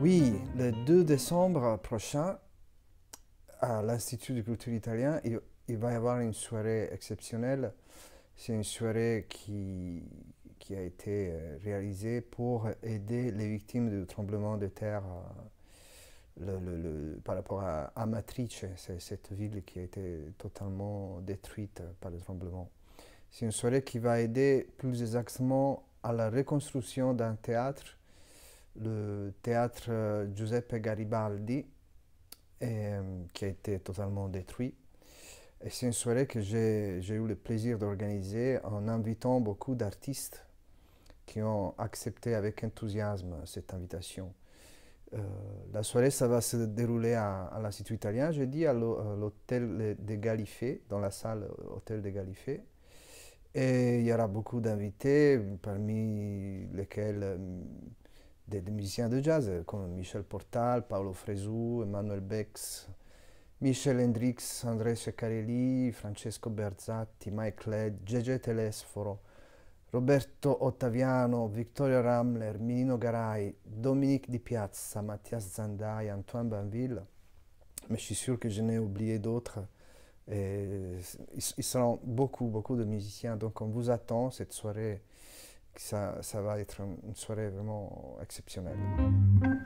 Oui, le 2 décembre prochain, à l'Institut de culture italien, il, va y avoir une soirée exceptionnelle. C'est une soirée qui, a été euh, réalisée pour aider les victimes du tremblement de terre euh, le, par rapport à Amatrice, cette ville qui a été totalement détruite par le tremblement. C'est une soirée qui va aider plus exactement à la reconstruction d'un théâtre le théâtre euh, Giuseppe Garibaldi, euh, qui a été totalement détruit. Et c'est une soirée que j'ai eu le plaisir d'organiser en invitant beaucoup d'artistes qui ont accepté avec enthousiasme cette invitation. Euh, la soirée, ça va se dérouler à, à l'Institut italien, je dis, à l'hôtel des Galifées, dans la salle Hôtel des Galifées. Et il y aura beaucoup d'invités, parmi lesquels des, musiciens de jazz euh, comme Michel Portal, Paolo Fresu, Emmanuel Bex, Michel Hendrix, André Ceccarelli, Francesco Berzatti, Mike Led, GG Telesforo, Roberto Ottaviano, Victoria Ramler, Minino Garay, Dominique Di Piazza, Mathias Zandai, Antoine Banville, mais je suis sûr que je n'ai oublié d'autres. Et ils seront beaucoup, beaucoup de musiciens. Donc on vous attend cette soirée ça, ça va être une soirée vraiment exceptionnelle.